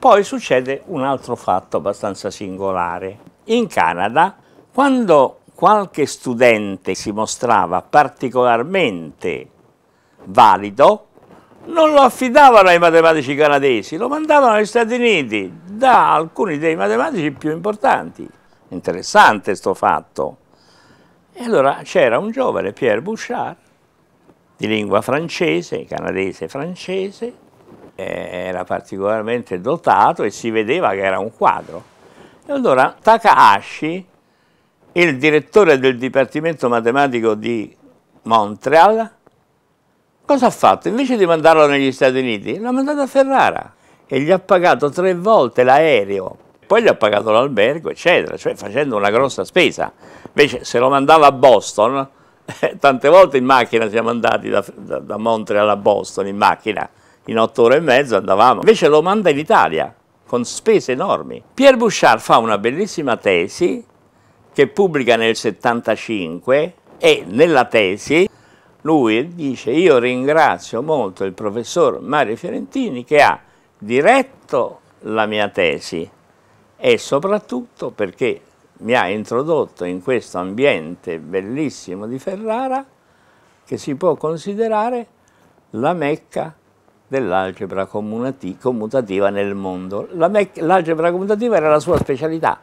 Poi succede un altro fatto abbastanza singolare. In Canada, quando qualche studente si mostrava particolarmente valido, non lo affidavano ai matematici canadesi, lo mandavano agli Stati Uniti da alcuni dei matematici più importanti. Interessante sto fatto. E allora c'era un giovane, Pierre Bouchard, di lingua francese, canadese francese, era particolarmente dotato e si vedeva che era un quadro. E allora Takahashi, il direttore del Dipartimento Matematico di Montreal, cosa ha fatto? Invece di mandarlo negli Stati Uniti, l'ha mandato a Ferrara e gli ha pagato tre volte l'aereo, poi gli ha pagato l'albergo, eccetera, cioè facendo una grossa spesa. Invece se lo mandava a Boston, tante volte in macchina siamo andati da, da, da Montreal a Boston in macchina, in otto ore e mezzo andavamo. Invece lo manda in Italia, con spese enormi. Pierre Bouchard fa una bellissima tesi che pubblica nel 75 e nella tesi lui dice io ringrazio molto il professor Mario Fiorentini che ha diretto la mia tesi e soprattutto perché mi ha introdotto in questo ambiente bellissimo di Ferrara che si può considerare la mecca dell'algebra commutativa nel mondo. L'algebra commutativa era la sua specialità,